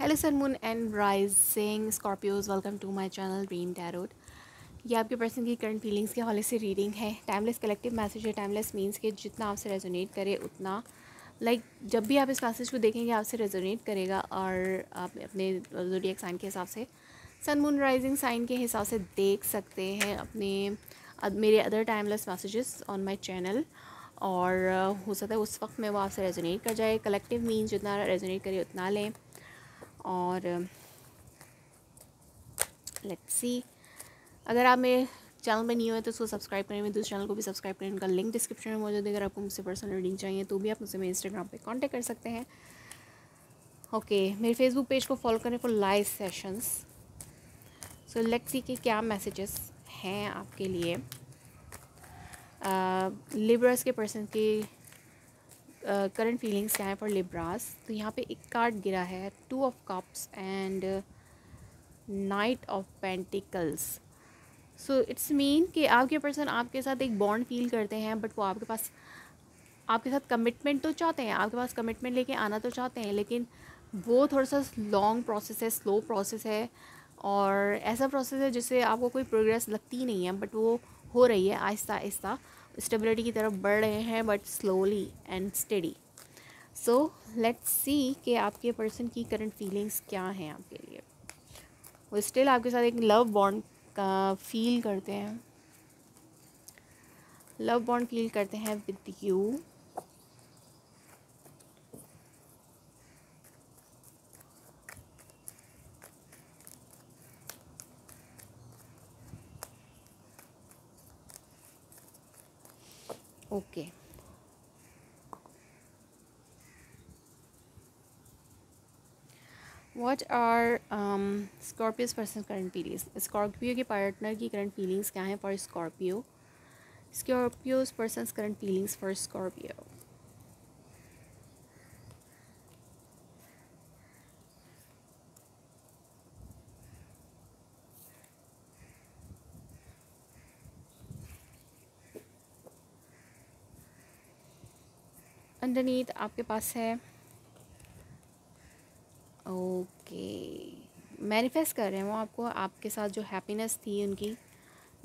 Hello sun moon and rising scorpios welcome to my channel रीन टैरोड ये आपके पर्सन की करंट फीलिंग्स के हवाले से रीडिंग है टाइमलेस कलेक्टिव मैसेज है टाइमलेस मींस के जितना आपसे रेजोनेट करे उतना लाइक like, जब भी आप इस मैसेज को देखेंगे आपसे रेजोनेट करेगा और आप अपने जोडियक साइन के हिसाब से सन मून राइजिंग साइन के हिसाब से देख सकते हैं अपने मेरे other timeless messages on my channel और हो सकता है उस वक्त में वो आपसे रेजोनेट कर जाए कलेक्टिव मीन जितना रेजोनेट करे उतना लें और लेट्स सी अगर आप मेरे चैनल में नहीं हुए तो उसको सब्सक्राइब करें मैं दूसरे चैनल को भी सब्सक्राइब करें उनका लिंक डिस्क्रिप्शन में मौजूद है अगर आपको मुझसे पर्सनल रीडिंग चाहिए तो भी आप मुझसे मेरे इंस्टाग्राम पे कांटेक्ट कर सकते हैं ओके मेरे फेसबुक पेज को फॉलो करें for live sessions so let's see क्या मैसेजेस हैं आपके लिए लिब्रस uh, के पर्सन की करंट फीलिंग्स क्या हैं फॉर लिब्रास तो यहाँ पे एक कार्ड गिरा है two of cups and knight of pentacles so it's mean कि आपके पर्सन आपके साथ एक बॉन्ड फील करते हैं बट वो आपके पास आपके साथ कमिटमेंट तो चाहते हैं आपके पास कमिटमेंट लेके आना तो चाहते हैं लेकिन वो थोड़ा सा लॉन्ग प्रोसेस है स्लो प्रोसेस है और ऐसा प्रोसेस है जिससे आपको कोई प्रोग्रेस लगती नहीं है बट वो हो रही है आहिस्ता आहिस्ता स्टेबिलिटी की तरफ बढ़ रहे हैं but slowly and steady so let's see कि आपके पर्सन की करंट फीलिंग्स क्या हैं आपके लिए वो स्टिल आपके साथ एक लव बॉन्ड का फील करते हैं लव बॉन्ड फील करते हैं with you okay what are scorpios person current feelings scorpio के पार्टनर की करंट फीलिंग्स क्या हैं for scorpio scorpios person current feelings for scorpio underneath आपके पास है ओके मैनिफेस्ट कर रहे हैं वो आपको आपके साथ जो हैप्पीनेस थी उनकी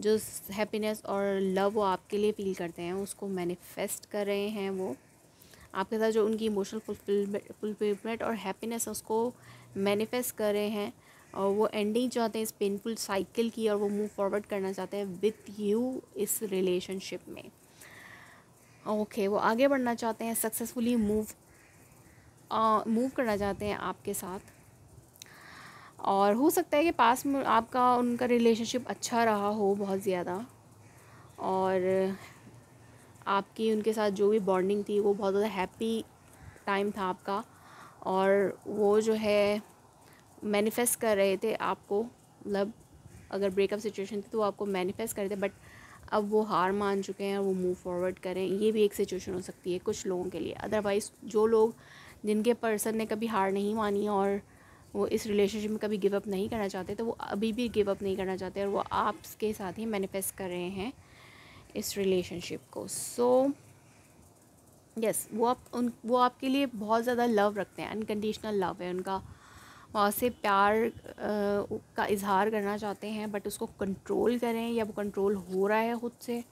जो हैप्पीनेस और लव वो आपके लिए फील करते हैं उसको मैनिफेस्ट कर रहे हैं वो आपके साथ जो उनकी इमोशनल फुलफिलमेंट और हैप्पीनेस है उसको मैनिफेस्ट कर रहे हैं और वो एंडिंग चाहते हैं इस पेनफुल साइकिल की और वो मूव फॉरवर्ड करना चाहते हैं विथ यू इस रिलेशनशिप में ओके वो आगे बढ़ना चाहते हैं सक्सेसफुली मूव मूव करना चाहते हैं आपके साथ और हो सकता है कि पास में आपका उनका रिलेशनशिप अच्छा रहा हो बहुत ज़्यादा और आपकी उनके साथ जो भी बॉन्डिंग थी वो बहुत ज़्यादा हैप्पी टाइम था आपका और वो जो है मैनिफेस्ट कर रहे थे आपको मतलब अगर ब्रेकअप सिचुएशन थी तो आपको मैनिफेस्ट कर रहे थे बट अब वो हार मान चुके हैं वो मूव फॉरवर्ड करें ये भी एक सिचुएशन हो सकती है कुछ लोगों के लिए अदरवाइज़ जो लोग जिनके पर्सन ने कभी हार नहीं मानी और वो इस रिलेशनशिप में कभी गिवअप नहीं करना चाहते तो वो अभी भी गिवअप नहीं करना चाहते और वो आपके साथ ही मैनिफेस्ट कर रहे हैं इस रिलेशनशिप को सो so, यस yes, वो आप उन वो आपके लिए बहुत ज़्यादा लव रखते हैं अनकंडीशनल लव है उनका से प्यार का इजहार करना चाहते हैं बट उसको कंट्रोल करें या वो कंट्रोल हो रहा है ख़ुद से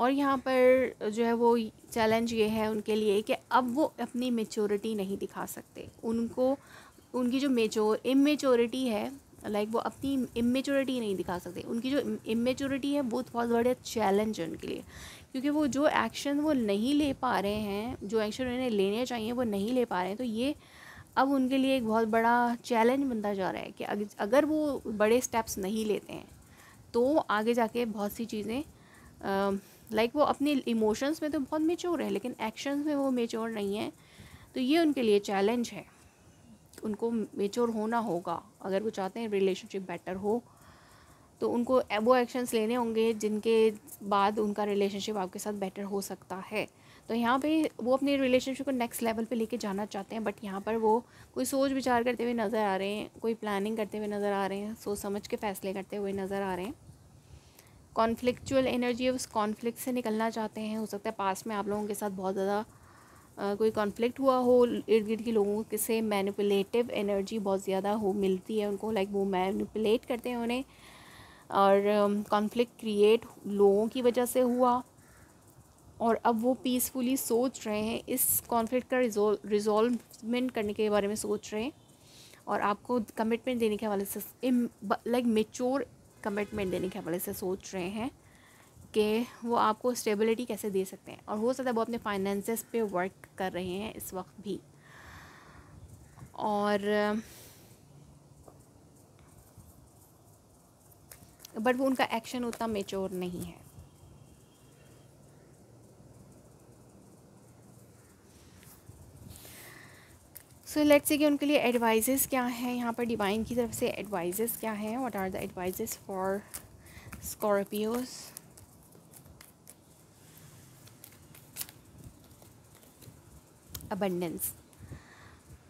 और यहाँ पर जो है वो चैलेंज ये है उनके लिए कि अब वो अपनी मेचोरिटी नहीं दिखा सकते उनको उनकी जो मेचोर इमेचोरिटी है लाइक like वो अपनी इमेचोरिटी नहीं दिखा सकते उनकी जो इमेचोरिटी है वो बहुत बड़े चैलेंज है उनके लिए क्योंकि वो जो एक्शन वो नहीं ले पा रहे हैं जो एक्शन उन्हें लेने चाहिए वो नहीं ले पा रहे हैं तो ये अब उनके लिए एक बहुत बड़ा चैलेंज बनता जा रहा है कि अगर वो बड़े स्टेप्स नहीं लेते हैं तो आगे जाके बहुत सी चीज़ें लाइक वो अपने इमोशंस में तो बहुत मेच्योर है लेकिन एक्शंस में वो मेच्योर नहीं है तो ये उनके लिए चैलेंज है उनको मेच्योर होना होगा अगर वो चाहते हैं रिलेशनशिप बेटर हो तो उनको वो एक्शंस लेने होंगे जिनके बाद उनका रिलेशनशिप आपके साथ बेटर हो सकता है तो यहाँ पे वो अपने रिलेशनशिप को नेक्स्ट लेवल पे लेके जाना चाहते हैं बट यहाँ पर वो कोई सोच विचार करते हुए नज़र आ रहे हैं कोई प्लानिंग करते हुए नज़र आ रहे हैं सोच समझ के फ़ैसले करते हुए नज़र आ रहे हैं कॉन्फ्लिक्चुअल एनर्जी उस कॉन्फ्लिक्ट से निकलना चाहते हैं हो सकता है पास में आप लोगों के साथ बहुत ज़्यादा कोई कॉन्फ्लिक्ट हुआ हो इर्द गिर्द के लोगों से मैनिपुलेटिव एनर्जी बहुत ज़्यादा हो मिलती है उनको लाइक वो मैनिपुलेट करते हैं उन्हें और कॉन्फ्लिक्ट um, क्रिएट लोगों की वजह से हुआ और अब वो पीसफुली सोच रहे हैं इस कॉन्फ्लिक्ट का रिज़ोलमेंट करने के बारे में सोच रहे हैं और आपको कमिटमेंट देने के हवाले से लाइक मेच्योर कमिटमेंट देने के हवाले से सोच रहे हैं कि वो आपको स्टेबिलिटी कैसे दे सकते हैं और हो सकता है वो अपने फाइनेंसेस पे वर्क कर रहे हैं इस वक्त भी और बट वो उनका एक्शन उतना मेच्योर नहीं है सो लेट्स सी कि उनके लिए एडवाइजेस क्या हैं यहाँ पर डिवाइन की तरफ से एडवाइजेस क्या हैं what are the advices for scorpios abundance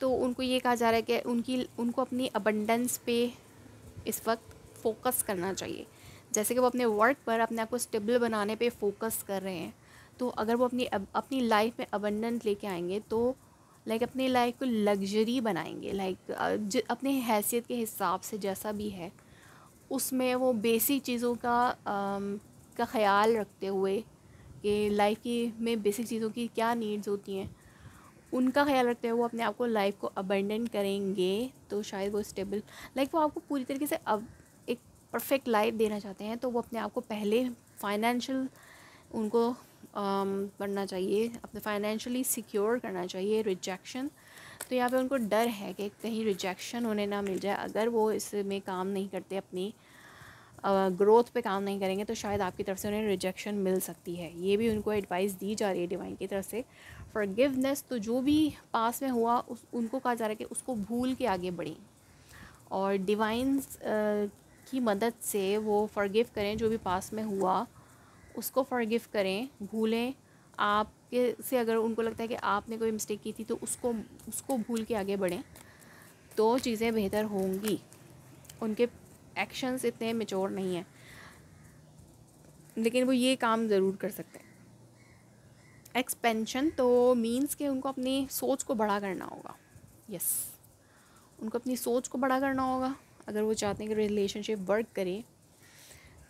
तो उनको ये कहा जा रहा है कि उनकी उनको अपनी अबंडेंस पे इस वक्त फोकस करना चाहिए जैसे कि वो अपने वर्क पर अपने आप को स्टेबल बनाने पे फोकस कर रहे हैं तो अगर वो अपनी अपनी लाइफ में अबंडेंट लेके आएंगे तो लाइक अपनी लाइफ को लग्जरी बनाएंगे लाइक अपने हैसियत के हिसाब से जैसा भी है उसमें वो बेसिक चीज़ों का आ, का ख्याल रखते हुए कि लाइफ की में बेसिक चीज़ों की क्या नीड्स होती हैं उनका ख्याल रखते हुए वो अपने आप को लाइफ को अबंडेंट करेंगे तो शायद वो स्टेबल लाइक वो आपको पूरी तरीके से अब परफेक्ट लाइफ देना चाहते हैं तो वो अपने आप को पहले फाइनेंशियल उनको पढ़ना um, चाहिए अपने फाइनेंशियली सिक्योर करना चाहिए रिजेक्शन तो यहाँ पे उनको डर है कि कहीं रिजेक्शन उन्हें ना मिल जाए अगर वो इसमें काम नहीं करते अपनी ग्रोथ uh, पे काम नहीं करेंगे तो शायद आपकी तरफ से उन्हें रिजेक्शन मिल सकती है ये भी उनको एडवाइस दी जा रही है डिवाइन की तरफ से फॉरगिवनेस तो जो भी पास में हुआ उस उनको कहा जा रहा है कि उसको भूल के आगे बढ़ें और डिवाइन की मदद से वो फ़ॉरगिव करें जो भी पास में हुआ उसको फ़ॉरगिव करें भूलें आपके से अगर उनको लगता है कि आपने कोई मिस्टेक की थी तो उसको उसको भूल के आगे बढ़ें तो चीज़ें बेहतर होंगी उनके एक्शंस इतने मेचोर नहीं हैं लेकिन वो ये काम ज़रूर कर सकते हैं एक्सपेंशन तो मीन्स कि उनको अपनी सोच को बड़ा करना होगा यस yes. उनको अपनी सोच को बड़ा करना होगा अगर वो चाहते हैं कि रिलेशनशिप वर्क करे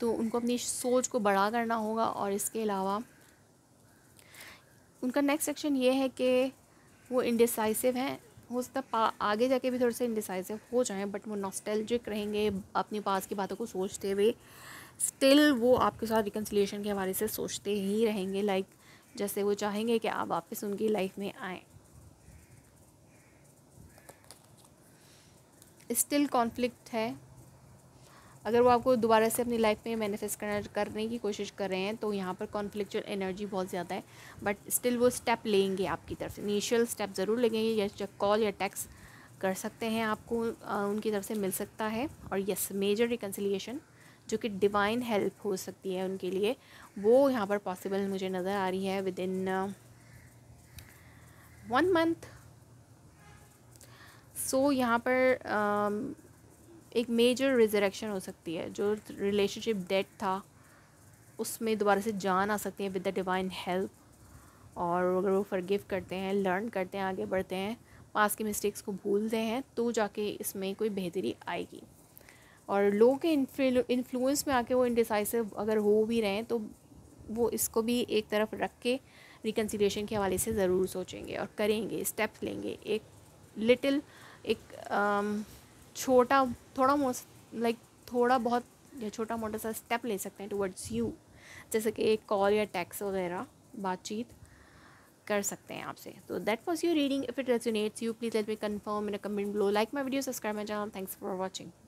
तो उनको अपनी सोच को बड़ा करना होगा और इसके अलावा उनका नेक्स्ट सेक्शन ये है कि वो इंडिसाइसिव हैं हो सकता है आगे जाके भी थोड़े से इंडिसाइसिव हो जाएं बट वो नॉस्टेलजिक रहेंगे अपने पास की बातों को सोचते हुए स्टिल वो आपके साथ रिकन्सिलेशन के हवाले से सोचते ही रहेंगे लाइक like, जैसे वो चाहेंगे कि आप वापस उनकी लाइफ में आएँ स्टिल कॉन्फ्लिक्ट है अगर वो आपको दोबारा से अपनी लाइफ में मैनिफेस्ट करना करने की कोशिश कर रहे हैं तो यहाँ पर कॉन्फ्लिक्चुअल एनर्जी बहुत ज़्यादा है बट स्टिल वो स्टेप लेंगे आपकी तरफ से इनिशियल स्टेप ज़रूर लेंगे या कॉल या टैक्स कर सकते हैं आपको आ, उनकी तरफ से मिल सकता है और यस मेजर रिकन्सिलियेशन जो कि डिवाइन हेल्प हो सकती है उनके लिए वो यहाँ पर पॉसिबल मुझे नज़र आ रही है within one month so so, यहाँ पर um, एक मेजर रिजरेक्शन हो सकती है जो रिलेशनशिप डेड था उसमें दोबारा से जान आ सकती है विद द डिवाइन हेल्प और अगर वो फॉरगिव करते हैं लर्न करते हैं आगे बढ़ते हैं पास की मिस्टेक्स को भूलते हैं तो जाके इसमें कोई बेहतरी आएगी और लोगों के इन्फ्लुएंस में आके वो इनडिसाइसिव अगर हो भी हैं तो वो इसको भी एक तरफ रख के रिकन्सिलेशन के हवाले से ज़रूर सोचेंगे और करेंगे स्टेप्स लेंगे एक लिटिल एक छोटा थोड़ा मोस लाइक थोड़ा बहुत या छोटा मोटा सा स्टेप ले सकते हैं टूवर्ड्स यू जैसे कि एक कॉल या टैक्स वगैरह बातचीत कर सकते हैं आपसे तो that was your reading if it resonates you please let me confirm in a comment below like my video subscribe my channel thanks for watching